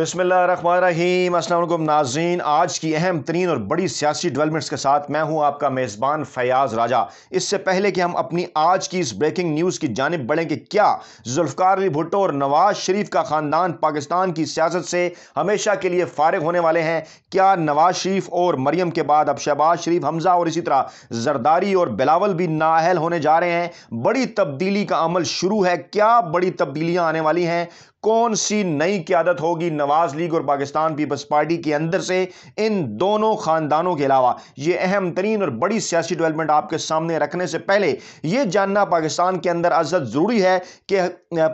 रहीम असल नाजीन आज की अहम तरीन और बड़ी सियासी डेवलपमेंट्स के साथ मैं हूं आपका मेज़बान फयाज राजा इससे पहले कि हम अपनी आज की इस ब्रेकिंग न्यूज़ की जानब बढ़ें कि क्या जुल्फ़ार अली भुट्टो और नवाज शरीफ का ख़ानदान पाकिस्तान की सियासत से हमेशा के लिए फारग होने वाले हैं क्या नवाज शरीफ और मरीम के बाद अब शहबाज शरीफ हमजा और इसी तरह जरदारी और बिलावल भी नाअहल होने जा रहे हैं बड़ी तब्दीली का अमल शुरू है क्या बड़ी तब्दीलियाँ आने वाली हैं कौन सी नई क्यादत होगी नवाज़ लीग और पाकिस्तान पीपल्स पार्टी के अंदर से इन दोनों ख़ानदानों के अलावा ये अहम तरीन और बड़ी सियासी डेवलपमेंट आपके सामने रखने से पहले ये जानना पाकिस्तान के अंदर अजद ज़रूरी है कि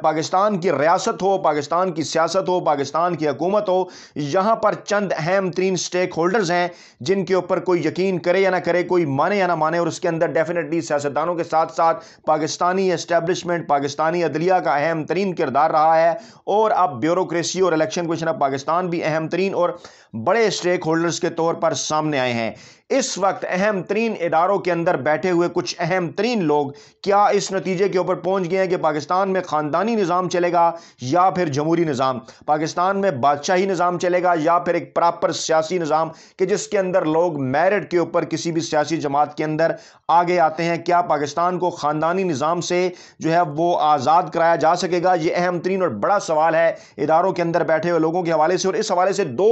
पाकिस्तान की रियासत हो पाकिस्तान की सियासत हो पाकिस्तान की हकूमत हो यहाँ पर चंद अहम तरीन स्टेक होल्डर्स हैं जिनके ऊपर कोई यकीन करे या ना करे कोई माने या ना माने और उसके अंदर डेफिनेटली सियासतदानों के साथ साथ पाकिस्तानी इस्टेबलिशमेंट पाकिस्तानी अदलिया का अहम तरीन किरदार रहा है और अब ब्यूरोक्रेसी और इलेक्शन कमीशन ऑफ पाकिस्तान भी अहम तरीन और बड़े स्टेक होल्डर्स के तौर पर सामने आए हैं इस वक्त अहम तरीन इदारों के अंदर बैठे हुए कुछ अहम तरीन लोग क्या इस नतीजे के ऊपर पहुंच गए हैं कि पाकिस्तान में ख़ानदानी निज़ाम चलेगा या फिर जमहूरी निज़ाम पाकिस्तान में बादशाही निज़ाम चलेगा या फिर एक प्रॉपर सियासी निज़ाम कि जिसके अंदर लोग मेरिट के ऊपर किसी भी सियासी जमात के अंदर आगे आते हैं क्या पाकिस्तान को ख़ानदानी निज़ाम से जो है वो आज़ाद कराया जा सकेगा ये अहम तरीन और बड़ा सवाल सवाल है इदारों के अंदर बैठे हुए लोगों के हवाले से और इस हवाले से दो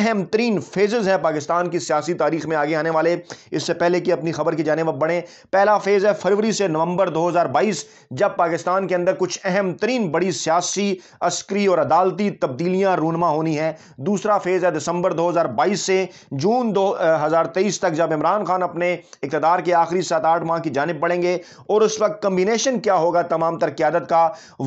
अहम तरीन फेजेज़ हैं पाकिस्तान की सियासी तारीख में आगे आने वाले इससे पहले कि अपनी खबर की जानब बढ़े पहला फेज़ है फरवरी से नवंबर 2022 जब पाकिस्तान के अंदर कुछ अहम तरीन बड़ी सियासी अस्करी और अदालती तब्दीलियां रूनमा होनी है दूसरा फेज़ है दिसंबर 2022 से जून 2023 तक जब इमरान खान अपने इकतदार के आखिरी सात आठ माह की जानब बढ़ेंगे और उस वक्त कम्बिनेशन क्या होगा तमाम तर क्यादत का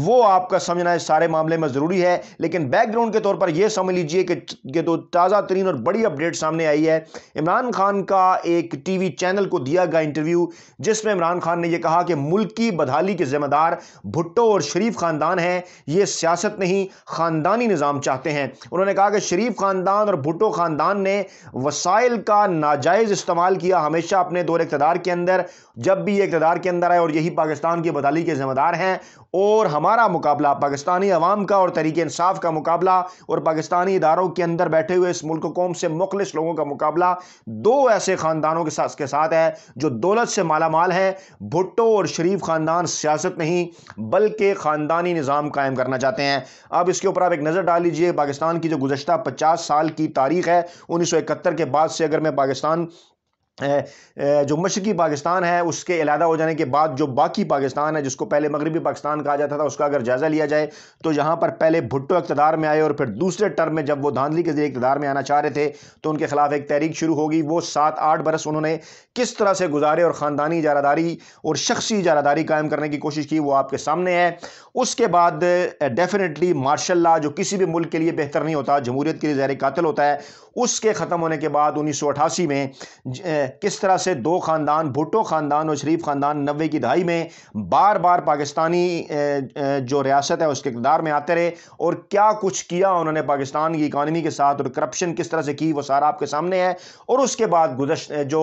वो आपका समझना है सारे मामले मामले में ज़रूरी है लेकिन बैकग्राउंड के तौर पर यह समझ लीजिए कि ये तो ताज़ा तरीन और बड़ी अपडेट सामने आई है इमरान खान का एक टी वी चैनल को दिया गया इंटरव्यू जिसमें इमरान खान ने यह कहा कि मुल्क की बदहाली के जिम्मेदार भुट्टो और शरीफ खानदान हैं ये सियासत नहीं ख़ानदानी निज़ाम चाहते हैं उन्होंने कहा कि शरीफ खानदान और भुट्टो खानदान ने वसाइल का नाजायज़ इस्तेमाल किया हमेशा अपने दौर इकतदार के अंदर जब भी ये इकतदार के अंदर आए और यही पाकिस्तान की बदहाली के जिम्मेदार हैं और हमारा मुकाबला पाकिस्तानी अवाम का और तरीके इंसाफ का मुकाबला और पाकिस्तानी इदारों के अंदर बैठे हुए इस मुल्क कौम से मुखलिस लोगों का मुकाबला दो ऐसे ख़ानदानों के साथ के साथ है जो दौलत से माला माल है भुट्टो और शरीफ ख़ानदान सियासत नहीं बल्कि ख़ानदानी निज़ाम कायम करना चाहते हैं अब इसके ऊपर आप एक नज़र डाल लीजिए पाकिस्तान की जो गुजशत पचास साल की तारीख है उन्नीस सौ इकहत्तर के बाद से अगर मैं पाकिस्तान जो मशरकी पाकिस्तान है उसके अलादा हो जाने के बाद जो बाकी पाकिस्तान है जिसको पहले मगरबी पाकिस्तान कहा जाता था उसका अगर जायज़ा लिया जाए तो यहाँ पर पहले भुट्टो इकतदार में आए और फिर दूसरे टर्म में जब वो धांधली के जरिए इकतदार में आना चाह रहे थे तो उनके खिलाफ एक तहरीक शुरू होगी वो सात आठ बरस उन्होंने किस तरह से गुजारे और ख़ानदानी इजारादारी और शख्सी इजारादारी कायम करने की कोशिश की वो आपके सामने है उसके बाद डेफिनेटली मार्शल जो किसी भी मुल्क के लिए बेहतर नहीं होता जमहूरियत के लिए जहर कतल होता है उसके ख़त्म होने के बाद उन्नीस सौ अठासी में किस तरह से दो ख़ानदान भुट्टो ख़ानदान और शरीफ ख़ानदान नबे की दहाई में बार बार पाकिस्तानी जो रियासत है उसके इकदार में आते रहे और क्या कुछ किया उन्होंने पाकिस्तान की इकानमी के साथ और करप्शन किस तरह से की वो सारा आपके सामने है और उसके बाद गुजश जो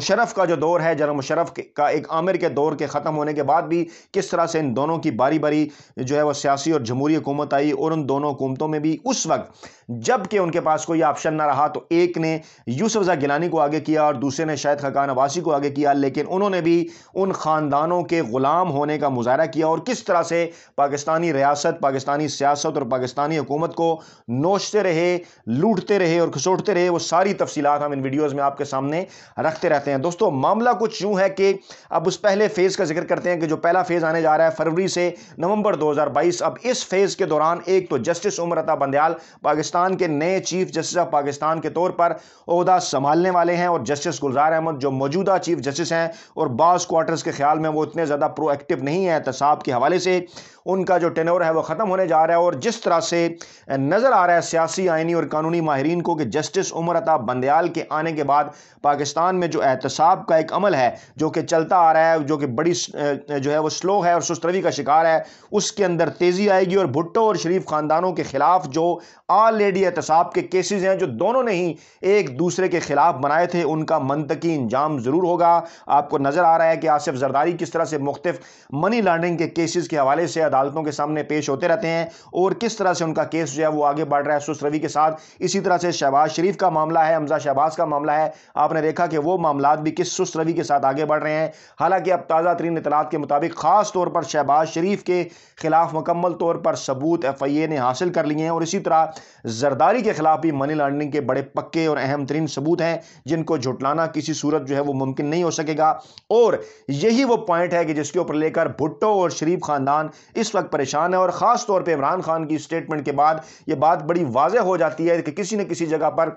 मुशरफ का जो दौर है जनरल मुशरफ का एक आमिर के दौर के ख़त्म होने के बाद भी किस तरह से इन दोनों की बारी बारी जो है वह सियासी और जमहूरी हुकूमत आई और उन दोनों हुकूमतों में भी उस वक्त जबकि उनके पास कोई ऑप्शन ना रहा तो एक ने जा गिलानी को आगे किया और दूसरे ने शायद खकान अबासी को आगे किया लेकिन उन्होंने भी उन ख़ानदानों के ग़ुलाम होने का मुजाहरा किया और किस तरह से पाकिस्तानी रियासत पाकिस्तानी सियासत और पाकिस्तानी हुकूमत को नोचते रहे लूटते रहे और खसोटते रहे वो सारी तफसीत हम इन वीडियोज़ में आपके सामने रखते रहते हैं दोस्तों मामला कुछ यूं है कि अब उस पहले फ़ेज़ का जिक्र करते हैं कि जो पहला फ़ेज़ आने जा रहा है फरवरी से नवंबर बाईस अब इस फेज़ के दौरान एक तो जस्टिस उम्रता बंदयाल पाकिस्तान पाकिस्तान के नए चीफ जस्टिस ऑफ पाकिस्तान के तौर पर अहदा संभालने वाले हैं और जस्टिस गुलजार अहमद जो मौजूदा चीफ जस्टिस हैं और बास क्वार्टर्स के ख्याल में वो इतने ज़्यादा प्रोएक्टिव नहीं है एहतसाब के हवाले से उनका जो टेनोर है वो ख़त्म होने जा रहा है और जिस तरह से नज़र आ रहा है सियासी आइनी और कानूनी माहरीन को कि जस्टिस उमर अताब बंदयाल के आने के बाद पाकिस्तान में जो एहतसाब का एक अमल है जो कि चलता आ रहा है जो कि बड़ी जो है वो स्लो है और सुस्तरवी का शिकार है उसके अंदर तेज़ी आएगी और भुट्टो और शरीफ ख़ानदानों के ख़िलाफ़ जो आल कनेडी एहतसाब के केसेस हैं जो दोनों ने ही एक दूसरे के ख़िलाफ़ बनाए थे उनका मनतकी इंजाम ज़रूर होगा आपको नज़र आ रहा है कि आसिफ जरदारी किस तरह से मुख्तफ मनी लॉन्ड्रिंग के केसेस के हवाले से अदालतों के सामने पेश होते रहते हैं और किस तरह से उनका केस जो है वो आगे बढ़ रहा है सुस रवि के साथ इसी तरह से शहबाज शरीफ का मामला है हमजा शहबाज का मामला है आपने देखा कि वो मामला भी किस सुस रवि के साथ आगे बढ़ रहे हैं हालांकि अब ताज़ा तरीन इतलात के मुताबिक ख़ास तौर पर शहबाज शरीफ के खिलाफ मुकम्मल तौर पर सबूत एफ आई ए ने हासिल कर लिए हैं और इसी तरह जरदारी के खिलाफ भी मनी लॉन्ड्रिंग के बड़े पक्के और अहम तरीन सबूत हैं जिनको झुटलाना किसी सूरत जो है वो मुमकिन नहीं हो सकेगा और यही वो पॉइंट है कि जिसके ऊपर लेकर भुट्टो और शरीफ खानदान इस वक्त परेशान है और ख़ास तौर पर इमरान खान की स्टेटमेंट के बाद ये बात बड़ी वाजह हो जाती है कि किसी न किसी जगह पर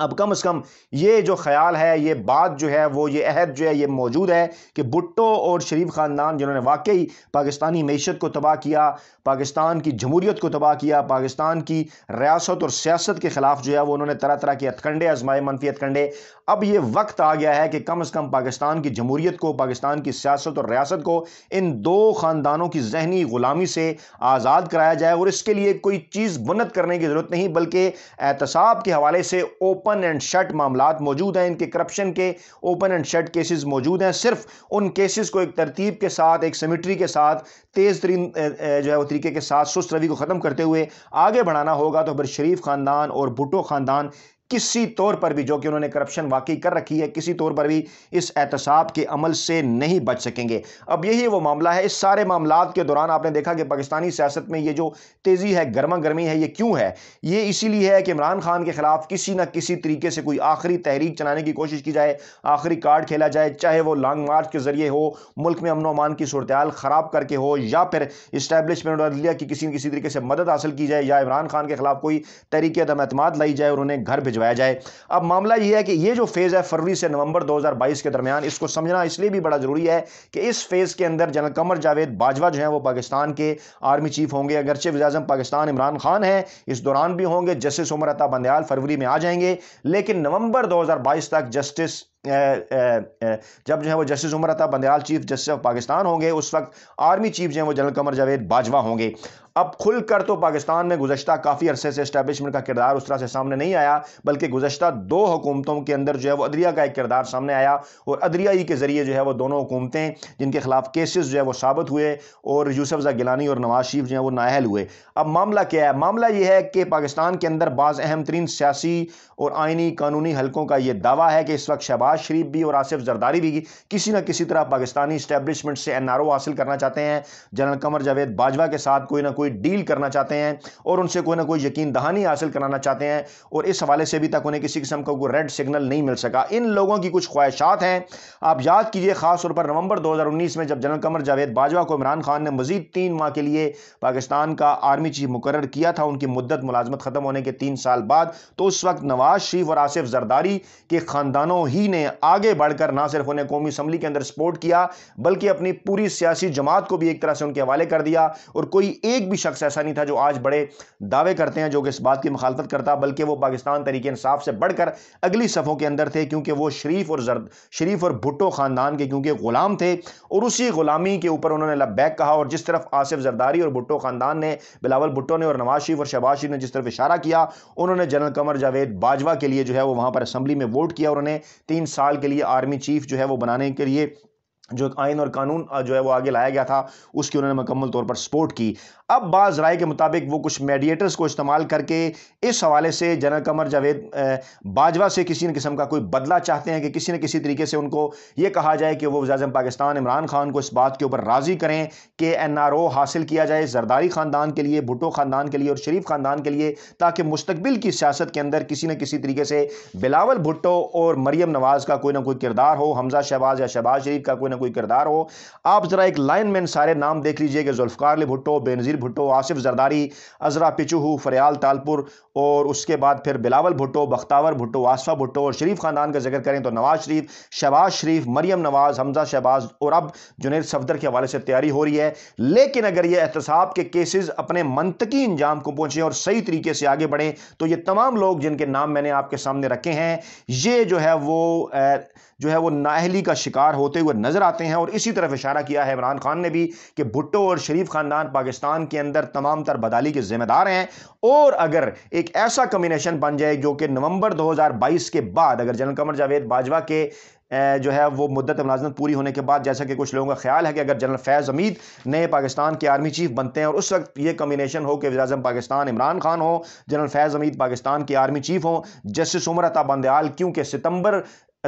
अब कम से कम ये जो ख्याल है ये बात जो है वो ये अहद जो है ये मौजूद है कि भुट्टो और शरीफ ख़ानदान जिन्होंने वाकई पाकिस्तानी मीशत को तबाह किया पाकिस्तान की जमहूरीत को तबाह किया पाकिस्तान की रियासत और सियासत के ख़िलाफ़ जो है वो उन्होंने तरह तरह के हथकंडे आजमाए मनफी हथकंडे अब ये वक्त आ गया है कि कम अज़ कम पाकिस्तान की जमहूरीत को पाकिस्तान की सियासत और रियासत को इन दो ख़ानदानों की जहनी ग़ुलामी से आज़ाद कराया जाए और इसके लिए कोई चीज़ बुनत करने की ज़रूरत नहीं बल्कि एहतसाब के हवाले से ओप ओपन एंड शट मामला मौजूद हैं इनके करप्शन के ओपन एंड शट केसेस मौजूद हैं सिर्फ उन केसेस को एक तरतीब के साथ एक सिमिट्री के साथ तेज़ तरीन जो है वो तरीके के साथ सुस्त रवि को ख़त्म करते हुए आगे बढ़ाना होगा तो फिर शरीफ ख़ानदान और भुटो ख़ानदान किसी तौर पर भी जो कि उन्होंने करप्शन वाकई कर रखी है किसी तौर पर भी इस एहतसाब के अमल से नहीं बच सकेंगे अब यही वो मामला है इस सारे मामला के दौरान आपने देखा कि पाकिस्तानी सियासत में ये जो तेज़ी है गर्मा गर्मी है ये क्यों है ये इसीलिए है कि इमरान खान के ख़िलाफ़ किसी ना किसी तरीके से कोई आखिरी तहरीक चलाने की कोशिश की जाए आखिरी कार्ड खेला जाए चाहे वो लॉन्ग मार्च के ज़रिए हो मुल्क में अमन अमान की सूरत ख़राब करके हो या फिर इस्टेबलिशमेंट और अदलिया की किसी न किसी तरीके से मदद हासिल की जाए या इमरान खान के खिलाफ कोई तहरीक अदम अतमाद लाई जाए और उन्हें घर भेज भिजवाया जाए अब मामला यह है कि ये जो फेज़ है फरवरी से नवंबर 2022 के दरमियान इसको समझना इसलिए भी बड़ा ज़रूरी है कि इस फेज़ के अंदर जनरल कमर जावेद बाजवा जो है वो पाकिस्तान के आर्मी चीफ होंगे अगरचे वजाजम पाकिस्तान इमरान खान हैं इस दौरान भी होंगे जस्टिस उमर अता बंदयाल फरवरी में आ जाएंगे लेकिन नवंबर 2022 तक जस्टिस जब जो है वो justice Umar Ata Bandial chief justice of Pakistan होंगे उस वक्त आर्मी चीफ जो है वो जनरल कमर जावेद बाजवा होंगे अब खुलकर तो पाकिस्तान में गुजशत काफ़ी अरसे से इस्टेबलिशमेंट का किरदार उस तरह से सामने नहीं आया बल्कि गुजशत दो हुकूमतों के अंदर जो है वो अदरिया का एक किरदार सामने आया और अदरिया ही के ज़रिए जो है वो दोनों हुकूमतें जिनके खिलाफ केसेस जो है वो साबित हुए और जा गिलानी और नवाज शरीफ जो है वो नाहल हुए अब मामला क्या है मामला ये है कि पाकिस्तान के अंदर बाज़ अहम तरीन सियासी और आइनी कानूनी हलकों का ये दावा है कि इस वक्त शहबाज नवाज शरीफ भी और आसिफ जरदारी भी किसी ना किसी तरह पाकिस्तानी स्टैब्लिशमेंट से एन हासिल करना चाहते हैं जनरल कमर जावेद बाजवा के साथ कोई ना कोई डील करना चाहते हैं और उनसे कोई ना कोई यकीन दहानी हासिल कराना चाहते हैं और इस हवाले से अभी तक उन्हें किसी किस्म का कोई रेड सिग्नल नहीं मिल सका इन लोगों की कुछ ख्वाहिशात हैं आप याद कीजिए खासतौर पर नवंबर उन्नीस में जब जनरल कमर जावेद बाजवा को इमरान खान ने मजीद तीन माह के लिए पाकिस्तान का आर्मी चीफ मुकर किया था उनकी मुद्दत मुलाजमत ख़त्म होने के तीन साल बाद तो उस वक्त नवाज शरीफ और आसिफ जरदारी के ख़ानदानों ही ने ने आगे बढ़कर ना सिर्फ उन्हें कौमी असम्बली के अंदर सपोर्ट किया बल्कि अपनी पूरी सियासी जमात को भी एक तरह से उनके हवाले कर दिया और कोई एक भी शख्स ऐसा नहीं था जो आज बड़े दावे करते हैं जो कि इस बात की मुखालफत करता बल्कि वो पाकिस्तान तरीके इंसाफ से बढ़कर अगली सफ़ों के अंदर थे क्योंकि वो शरीफ और जर शरीफ और भुट्टो ख़ानदान के क्योंकि ग़ुलाम थे और उसी ग़ुलामी के ऊपर उन्होंने लबैक कहा और जिस तरफ आसिफ जरदारी और भुट्टो ख़ानदान ने बिलावल भुट्टो ने और नवाज शरीफ और शहबाज शरीफ ने जिस तरफ इशारा किया उन्होंने जनरल कमर जावेद बाजवा के लिए जो है वो वहां पर असेंबली में वोट किया और उन्हें तीन साल के लिए आर्मी चीफ जो है वो बनाने के लिए जो आयन और कानून जो है वो आगे लाया गया था उसकी उन्होंने मुकम्मल तौर पर सपोर्ट की अब बाज़ राय के मुताबिक वो कुछ मेडिएटर्स को इस्तेमाल करके इस हवाले से जनरल कमर जावेद बाजवा से किसी न किस्म का कोई बदला चाहते हैं कि किसी न किसी तरीके से उनको ये कहा जाए कि वो वजाजम पाकिस्तान इमरान खान को इस बात के ऊपर राज़ी करें कि एन आर ओ हासिल किया जाए जरदारी ख़ानदान के लिए भुटो ख़ानदान के लिए और शरीफ ख़ानदान के लिए ताकि मुस्तबिल की सियासत के अंदर किसी न किसी तरीके से बिलावल भुट्टो और मरियम नवाज़ का कोई ना कोई किरदार हो हमजा शहबाज या शहबाज शरीफ का कोई ना कोई किरदार हो आप ज़रा एक लाइन मैन सारे नाम देख लीजिए कि जुल्फकार भुट्टो बेनजी जमीर भुट्टो आसिफ जरदारी अजरा पिचूहू फरियाल तालपुर और उसके बाद फिर बिलावल भुट्टो बख्तावर भुट्टो आसफा भुट्टो और शरीफ खानदान का जिक्र करें तो नवाज शरीफ शहबाज शरीफ मरियम नवाज हमजा शहबाज और अब जुनेद सफदर के हवाले से तैयारी हो रही है लेकिन अगर ये एहतसाब के केसेज अपने मनतकी इंजाम को पहुंचे और सही तरीके से आगे बढ़ें तो ये तमाम लोग जिनके नाम मैंने आपके सामने रखे हैं ये जो है वो जो है वो नाहली का शिकार होते हुए नजर आते हैं और इसी तरफ इशारा किया है इमरान खान ने भी कि भुट्टो और शरीफ खानदान पाकिस्तान के अंदर तमाम तर बदाली के जिम्मेदार हैं और अगर एक ऐसा कम्बिनेशन बन जाए जो कि नवंबर दो हज़ार बाईस के बाद अगर जनरल कमर जावेद बाजवा के जो है वो मुद्दत मुलाजमत पूरी होने के बाद जैसा कि कुछ लोगों का ख्याल है कि अगर जनरल फैज़ अमीद नए पाकिस्तान के आर्मी चीफ बनते हैं और उस वक्त ये कम्बिनेशन हो कि वजम पाकिस्तान इमरान खान हो जनरल फैज़ अमीद पाकिस्तान के आर्मी चीफ हो जस्टिस उमर अता बंदयाल क्योंकि सितंबर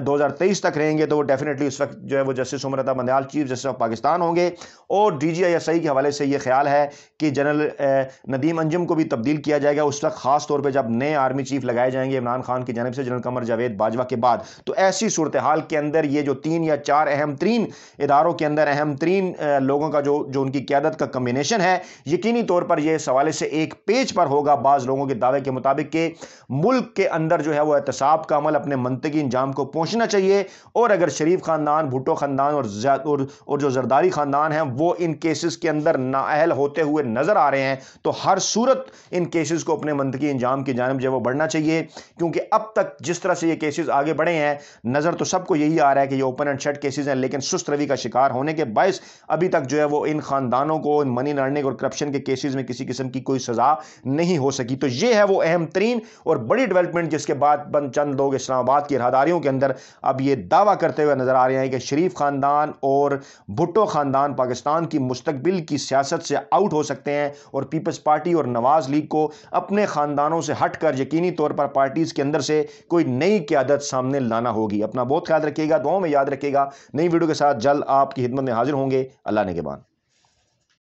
2023 तक रहेंगे तो वो डेफिनेटली उस वक्त जो है वो justice Umar Ata Bandial chief justice of Pakistan होंगे और D G I S I के हवाले से ये ख्याल है कि जनरल नदीम अंजुम को भी तब्दील किया जाएगा उस वक्त खास तौर पर जब नए आर्मी चीफ लगाए जाएंगे इमरान खान की जानब से जनरल कमर जावेद बाजवा के बाद तो ऐसी सूरत हाल के अंदर ये जो तीन या चार अहम तरीन इदारों के अंदर अहम तरीन लोगों का जो जो उनकी क्यादत का कम्बिनेशन है यकीनी तौर पर यह इस हवाले से एक पेज पर होगा बाज़ लोगों के दावे के मुताबिक के मुल्क के अंदर जो है वह एहतसाब का अमल अपने मनतकी इंजाम को पहुँच पहुंचना चाहिए और अगर शरीफ ख़ानदान भुटो ख़ानदान और, और और जो जरदारी ख़ानदान हैं वो इन केसेस के अंदर नाअहल होते हुए नज़र आ रहे हैं तो हर सूरत इन केसेस को अपने मंदकी इंजाम की जानब जो है वो बढ़ना चाहिए क्योंकि अब तक जिस तरह से ये केसेस आगे बढ़े हैं नज़र तो सबको यही आ रहा है कि ये ओपन एंड शट केसेस हैं लेकिन सुस्त रवि का शिकार होने के बायस अभी तक जो है वो इन ख़ानदानों को इन मनी लड़ने और करप्शन के केसेस में किसी किस्म की कोई सज़ा नहीं हो सकी तो ये है वो अहम तरीन और बड़ी डेवलपमेंट जिसके बाद चंद लोग इस्लामाबाद की राहदारियों के अंदर अब ये दावा करते हुए नज़र आ रहे हैं कि शरीफ ख़ानदान और भुट्टो ख़ानदान पाकिस्तान की मुस्तबिल की सियासत से आउट हो सकते हैं और पीपल्स पार्टी और नवाज़ लीग को अपने ख़ानदानों से हट कर यकीनी तौर पर पार्टीज़ के अंदर से कोई नई क्यादत सामने लाना होगी अपना बहुत ख्याल रखिएगा दो में याद रखिएगा नई वीडियो के साथ जल्द आपकी हिदमत में हाजिर होंगे अल्लाह ने के बाद